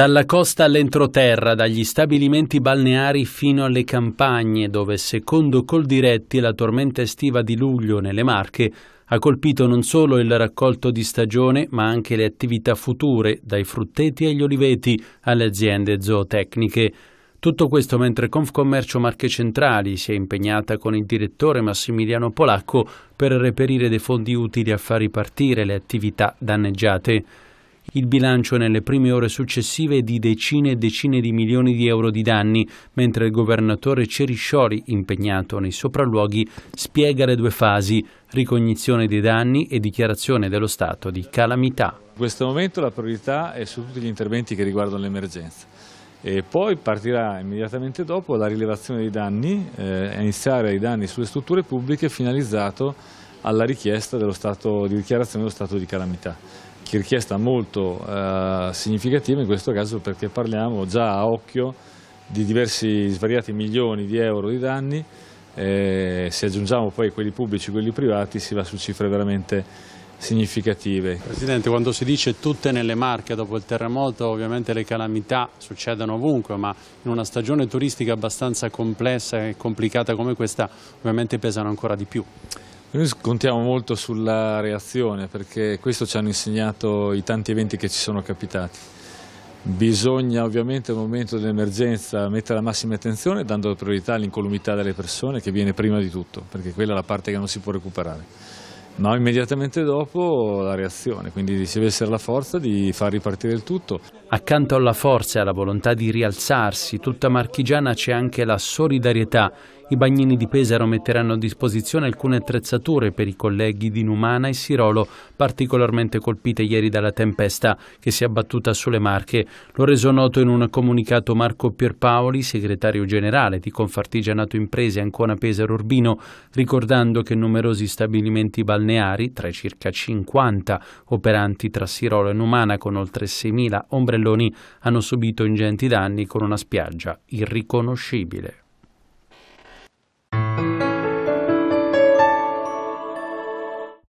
Dalla costa all'entroterra, dagli stabilimenti balneari fino alle campagne, dove secondo Coldiretti la tormenta estiva di luglio nelle Marche ha colpito non solo il raccolto di stagione, ma anche le attività future, dai frutteti agli oliveti alle aziende zootecniche. Tutto questo mentre Confcommercio Marche Centrali si è impegnata con il direttore Massimiliano Polacco per reperire dei fondi utili a far ripartire le attività danneggiate. Il bilancio nelle prime ore successive è di decine e decine di milioni di euro di danni, mentre il governatore Ceriscioli, impegnato nei sopralluoghi, spiega le due fasi, ricognizione dei danni e dichiarazione dello stato di calamità. In questo momento la priorità è su tutti gli interventi che riguardano l'emergenza. E poi partirà immediatamente dopo la rilevazione dei danni, eh, iniziare i danni sulle strutture pubbliche finalizzato alla richiesta stato, di dichiarazione dello stato di calamità, che richiesta molto eh, significativa in questo caso perché parliamo già a occhio di diversi svariati milioni di euro di danni, eh, se aggiungiamo poi quelli pubblici e quelli privati si va su cifre veramente significative. Presidente, quando si dice tutte nelle Marche dopo il terremoto, ovviamente le calamità succedono ovunque, ma in una stagione turistica abbastanza complessa e complicata come questa, ovviamente pesano ancora di più. Noi contiamo molto sulla reazione perché questo ci hanno insegnato i tanti eventi che ci sono capitati. Bisogna ovviamente nel momento dell'emergenza mettere la massima attenzione dando priorità all'incolumità delle persone che viene prima di tutto perché quella è la parte che non si può recuperare. Ma immediatamente dopo la reazione, quindi ci deve essere la forza di far ripartire il tutto. Accanto alla forza e alla volontà di rialzarsi, tutta marchigiana c'è anche la solidarietà i bagnini di Pesaro metteranno a disposizione alcune attrezzature per i colleghi di Numana e Sirolo, particolarmente colpite ieri dalla tempesta che si è abbattuta sulle Marche. L'ho reso noto in un comunicato Marco Pierpaoli, segretario generale di Confartigianato Imprese Ancona Pesaro Urbino, ricordando che numerosi stabilimenti balneari, tra i circa 50 operanti tra Sirolo e Numana con oltre 6.000 ombrelloni, hanno subito ingenti danni con una spiaggia irriconoscibile.